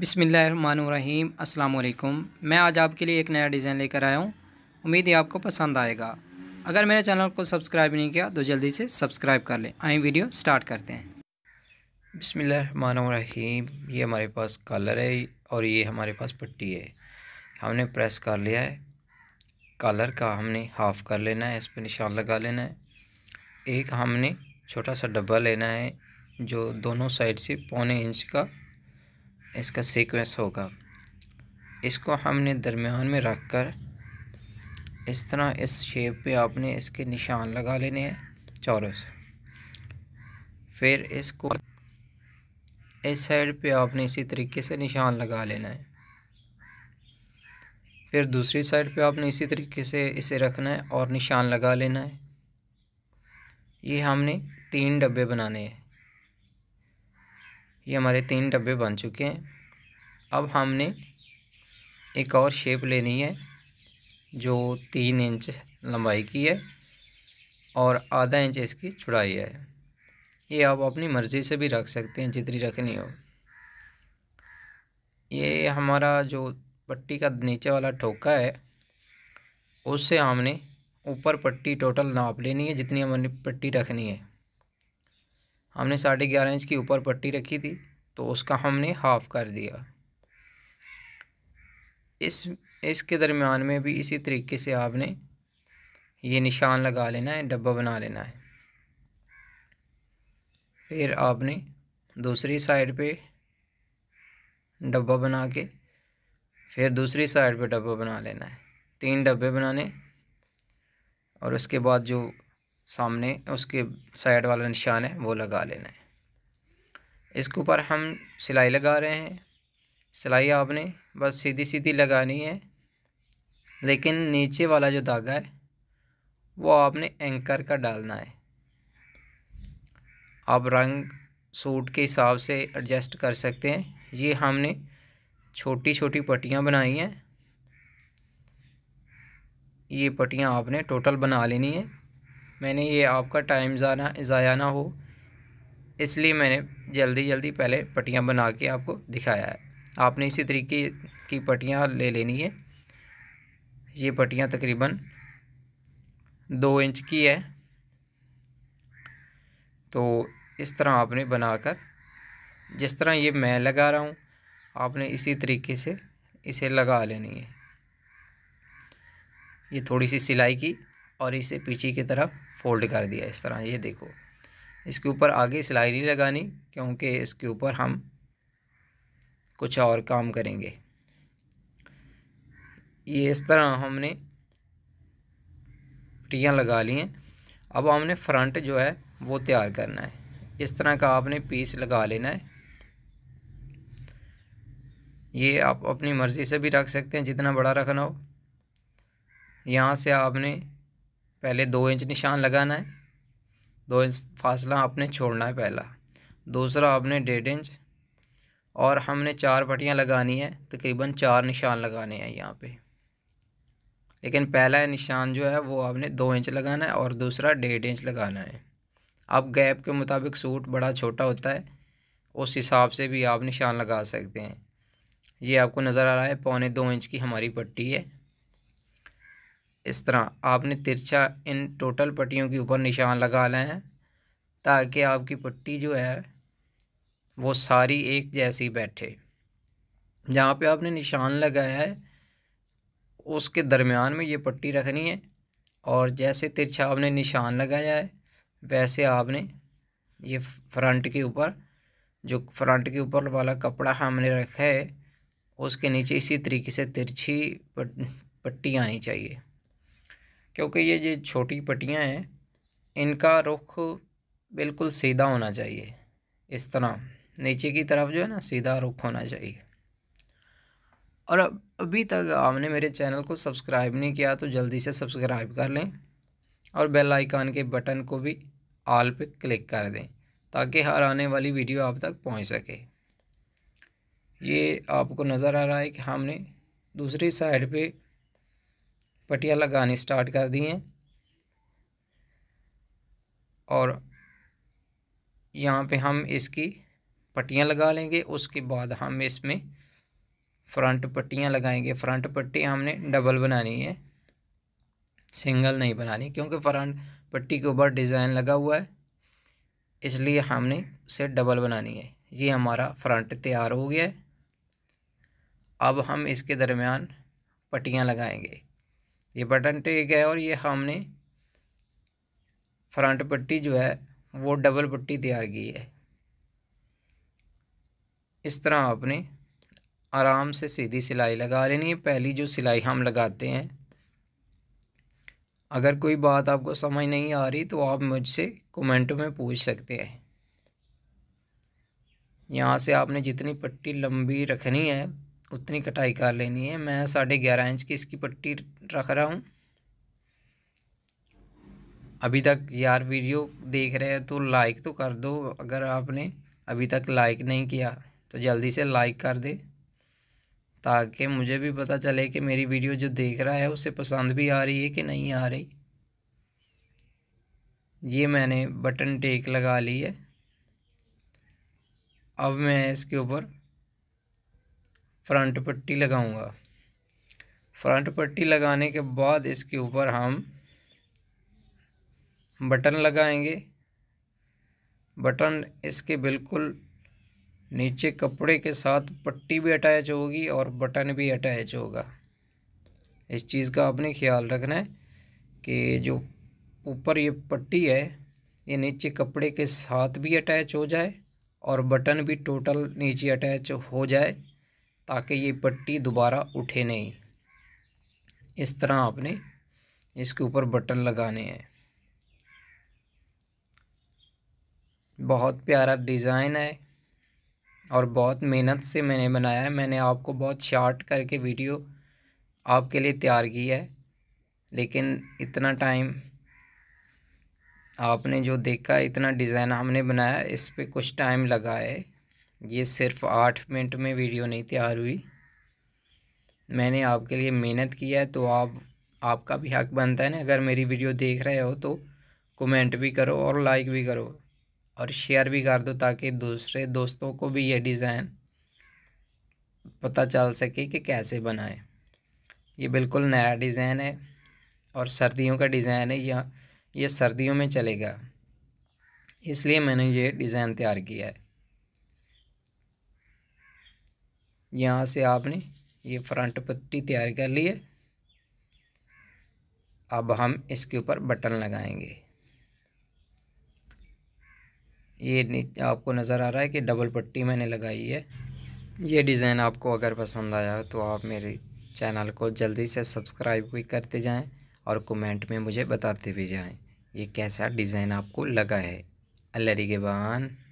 बिसमीम अल्लाम मैं आज आपके लिए एक नया डिज़ाइन लेकर आया हूँ उम्मीद है आपको पसंद आएगा अगर मेरे चैनल को सब्सक्राइब नहीं किया तो जल्दी से सब्सक्राइब कर लें आए वीडियो स्टार्ट करते हैं बिसमीम ये हमारे पास कलर है और ये हमारे पास पट्टी है हमने प्रेस कर लिया है कलर का हमने हाफ़ कर लेना है इस पर निशान लगा लेना है एक हमने छोटा सा डब्बा लेना है जो दोनों साइड से पौने इंच का इसका सीक्वेंस होगा इसको हमने दरमियान में रख कर इस तरह इस शेप पे आपने इसके निशान लगा लेने हैं चौरस से फिर इसको इस साइड पे आपने इसी तरीके से निशान लगा लेना है फिर दूसरी साइड पे आपने इसी तरीके से इसे रखना है और निशान लगा लेना है ये हमने तीन डब्बे बनाने हैं ये हमारे तीन डब्बे बन चुके हैं अब हमने एक और शेप लेनी है जो तीन इंच लंबाई की है और आधा इंच इसकी चौड़ाई है ये आप अपनी मर्ज़ी से भी रख सकते हैं जितनी रखनी हो ये हमारा जो पट्टी का नीचे वाला ठोका है उससे हमने ऊपर पट्टी टोटल नाप लेनी है जितनी हमारी पट्टी रखनी है हमने साढ़े ग्यारह इंच की ऊपर पट्टी रखी थी तो उसका हमने हाफ कर दिया इस इसके दरमियान में भी इसी तरीके से आपने ये निशान लगा लेना है डब्बा बना लेना है फिर आपने दूसरी साइड पे डब्बा बना के फिर दूसरी साइड पे डब्बा बना लेना है तीन डब्बे बनाने और उसके बाद जो सामने उसके साइड वाला निशान है वो लगा लेना है इसके ऊपर हम सिलाई लगा रहे हैं सिलाई आपने बस सीधी सीधी लगानी है लेकिन नीचे वाला जो धागा है वो आपने एंकर का डालना है आप रंग सूट के हिसाब से एडजस्ट कर सकते हैं ये हमने छोटी छोटी पट्टियाँ बनाई हैं ये पट्टियाँ आपने टोटल बना लेनी है मैंने ये आपका टाइम ज़ाना ज़ाया ना हो इसलिए मैंने जल्दी जल्दी पहले पट्टियाँ बना के आपको दिखाया है आपने इसी तरीके की पट्टियाँ ले लेनी है ये पट्टियाँ तकरीबन दो इंच की है तो इस तरह आपने बनाकर जिस तरह ये मैं लगा रहा हूँ आपने इसी तरीके से इसे लगा लेनी है ये थोड़ी सी सिलाई की और इसे पीछे की तरफ फोल्ड कर दिया इस तरह ये देखो इसके ऊपर आगे सिलाई नहीं लगानी क्योंकि इसके ऊपर हम कुछ और काम करेंगे ये इस तरह हमने पटियाँ लगा ली हैं अब हमने फ्रंट जो है वो तैयार करना है इस तरह का आपने पीस लगा लेना है ये आप अपनी मर्ज़ी से भी रख सकते हैं जितना बड़ा रखना हो यहाँ से आपने पहले दो इंच निशान लगाना है दो इंच फासला आपने छोड़ना है पहला दूसरा आपने डेढ़ इंच और हमने चार पट्टियाँ लगानी है तकरीबन चार निशान लगाने हैं यहाँ पे लेकिन पहला निशान जो है वो आपने दो इंच लगाना है और दूसरा डेढ़ इंच लगाना है अब गैप के मुताबिक सूट बड़ा छोटा होता है उस हिसाब से भी आप निशान लगा सकते हैं ये आपको नज़र आ रहा है पौने दो इंच की हमारी पट्टी है इस तरह आपने तिरछा इन टोटल पट्टियों के ऊपर निशान लगा लें ताकि आपकी पट्टी जो है वो सारी एक जैसी बैठे जहाँ पे आपने निशान लगाया है उसके दरमियान में ये पट्टी रखनी है और जैसे तिरछा आपने निशान लगाया है वैसे आपने ये फ्रंट के ऊपर जो फ्रंट के ऊपर वाला कपड़ा हमने रखा है उसके नीचे इसी तरीके से तिरछी पट्टी आनी चाहिए क्योंकि ये जो छोटी पट्टियाँ हैं इनका रुख बिल्कुल सीधा होना चाहिए इस तरह नीचे की तरफ जो है ना सीधा रुख होना चाहिए और अभी तक आपने मेरे चैनल को सब्सक्राइब नहीं किया तो जल्दी से सब्सक्राइब कर लें और बेल आइकन के बटन को भी ऑल पे क्लिक कर दें ताकि हर आने वाली वीडियो आप तक पहुंच सके ये आपको नज़र आ रहा है कि हमने दूसरी साइड पे पटिया लगानी स्टार्ट कर दी हैं और यहाँ पे हम इसकी पट्टियाँ लगा लेंगे उसके बाद हम इसमें फ्रंट पट्टियाँ लगाएंगे फ्रंट पट्टी हमने डबल बनानी है सिंगल नहीं बनानी क्योंकि फ्रंट पट्टी के ऊपर डिज़ाइन लगा हुआ है इसलिए हमने उसे डबल बनानी है ये हमारा फ्रंट तैयार हो गया है अब हम इसके दरमियान पट्टियाँ लगाएंगे ये बटन टेक है और ये हमने फ्रंट पट्टी जो है वो डबल पट्टी तैयार की है इस तरह आपने आराम से सीधी सिलाई लगा लेनी है पहली जो सिलाई हम लगाते हैं अगर कोई बात आपको समझ नहीं आ रही तो आप मुझसे कमेंट में पूछ सकते हैं यहाँ से आपने जितनी पट्टी लंबी रखनी है उतनी कटाई कर लेनी है मैं साढ़े ग्यारह इंच की इसकी पट्टी रख रहा हूँ अभी तक यार वीडियो देख रहे हैं तो लाइक तो कर दो अगर आपने अभी तक लाइक नहीं किया तो जल्दी से लाइक कर दे ताकि मुझे भी पता चले कि मेरी वीडियो जो देख रहा है उसे पसंद भी आ रही है कि नहीं आ रही ये मैंने बटन टेक लगा ली है अब मैं इसके ऊपर फ्रंट पट्टी लगाऊंगा फ्रंट पट्टी लगाने के बाद इसके ऊपर हम बटन लगाएंगे बटन इसके बिल्कुल नीचे कपड़े के साथ पट्टी भी अटैच होगी और बटन भी अटैच होगा इस चीज़ का आपने ख्याल रखना है कि जो ऊपर ये पट्टी है ये नीचे कपड़े के साथ भी अटैच हो जाए और बटन भी टोटल नीचे अटैच हो जाए ताकि ये पट्टी दोबारा उठे नहीं इस तरह आपने इसके ऊपर बटन लगाने हैं बहुत प्यारा डिज़ाइन है और बहुत मेहनत से मैंने बनाया है मैंने आपको बहुत शार्ट करके वीडियो आपके लिए तैयार की है लेकिन इतना टाइम आपने जो देखा इतना डिज़ाइन हमने बनाया इस पर कुछ टाइम लगा है ये सिर्फ आठ मिनट में वीडियो नहीं तैयार हुई मैंने आपके लिए मेहनत किया है तो आप आपका भी हक बनता है ना अगर मेरी वीडियो देख रहे हो तो कमेंट भी करो और लाइक भी करो और शेयर भी कर दो ताकि दूसरे दोस्तों को भी ये डिज़ाइन पता चल सके कि कैसे बनाए ये बिल्कुल नया डिज़ाइन है और सर्दियों का डिज़ाइन है या ये सर्दियों में चलेगा इसलिए मैंने ये डिज़ाइन तैयार किया है यहाँ से आपने ये फ्रंट पट्टी तैयार कर ली है अब हम इसके ऊपर बटन लगाएंगे ये आपको नज़र आ रहा है कि डबल पट्टी मैंने लगाई है ये डिज़ाइन आपको अगर पसंद आया हो तो आप मेरे चैनल को जल्दी से सब्सक्राइब भी करते जाएं और कमेंट में मुझे बताते भी जाएं ये कैसा डिज़ाइन आपको लगा है अल्लाह के बान